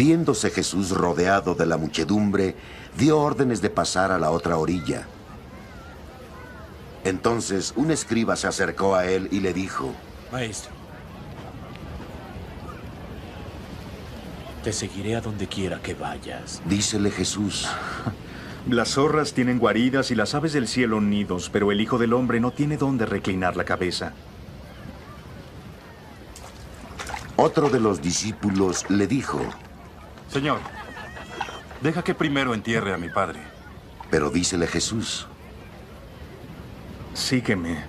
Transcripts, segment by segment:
Viéndose Jesús rodeado de la muchedumbre, dio órdenes de pasar a la otra orilla. Entonces un escriba se acercó a él y le dijo, Maestro, te seguiré a donde quiera que vayas. Dícele Jesús. Las zorras tienen guaridas y las aves del cielo nidos, pero el Hijo del Hombre no tiene dónde reclinar la cabeza. Otro de los discípulos le dijo, Señor, deja que primero entierre a mi padre. Pero dícele Jesús. Sígueme.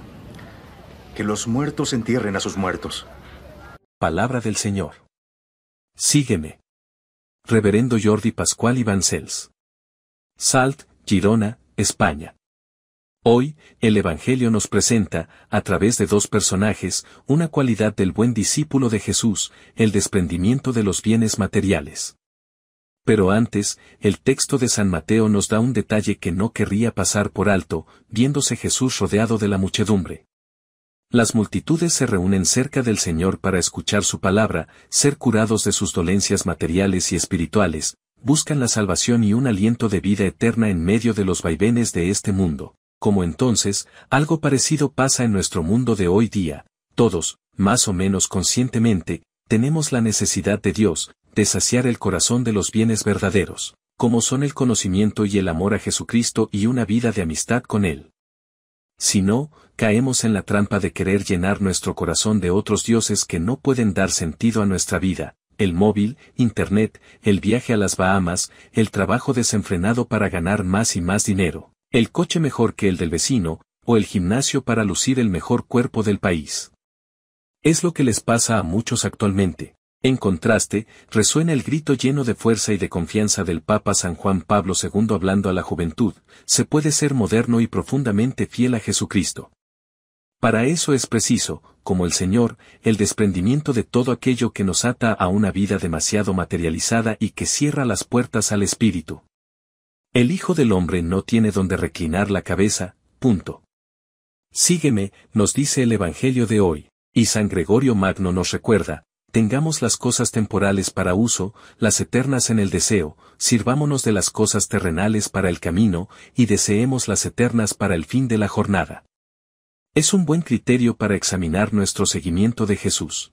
Que los muertos entierren a sus muertos. Palabra del Señor. Sígueme. Reverendo Jordi Pascual y Salt, Girona, España. Hoy, el Evangelio nos presenta, a través de dos personajes, una cualidad del buen discípulo de Jesús, el desprendimiento de los bienes materiales. Pero antes, el texto de San Mateo nos da un detalle que no querría pasar por alto, viéndose Jesús rodeado de la muchedumbre. Las multitudes se reúnen cerca del Señor para escuchar su palabra, ser curados de sus dolencias materiales y espirituales, buscan la salvación y un aliento de vida eterna en medio de los vaivenes de este mundo. Como entonces, algo parecido pasa en nuestro mundo de hoy día, todos, más o menos conscientemente, tenemos la necesidad de Dios, de el corazón de los bienes verdaderos, como son el conocimiento y el amor a Jesucristo y una vida de amistad con Él. Si no, caemos en la trampa de querer llenar nuestro corazón de otros dioses que no pueden dar sentido a nuestra vida, el móvil, Internet, el viaje a las Bahamas, el trabajo desenfrenado para ganar más y más dinero, el coche mejor que el del vecino, o el gimnasio para lucir el mejor cuerpo del país. Es lo que les pasa a muchos actualmente, en contraste, resuena el grito lleno de fuerza y de confianza del Papa San Juan Pablo II hablando a la juventud, se puede ser moderno y profundamente fiel a Jesucristo. Para eso es preciso, como el Señor, el desprendimiento de todo aquello que nos ata a una vida demasiado materializada y que cierra las puertas al Espíritu. El Hijo del Hombre no tiene donde reclinar la cabeza, punto. Sígueme, nos dice el Evangelio de hoy, y San Gregorio Magno nos recuerda, Tengamos las cosas temporales para uso, las eternas en el deseo, sirvámonos de las cosas terrenales para el camino, y deseemos las eternas para el fin de la jornada. Es un buen criterio para examinar nuestro seguimiento de Jesús.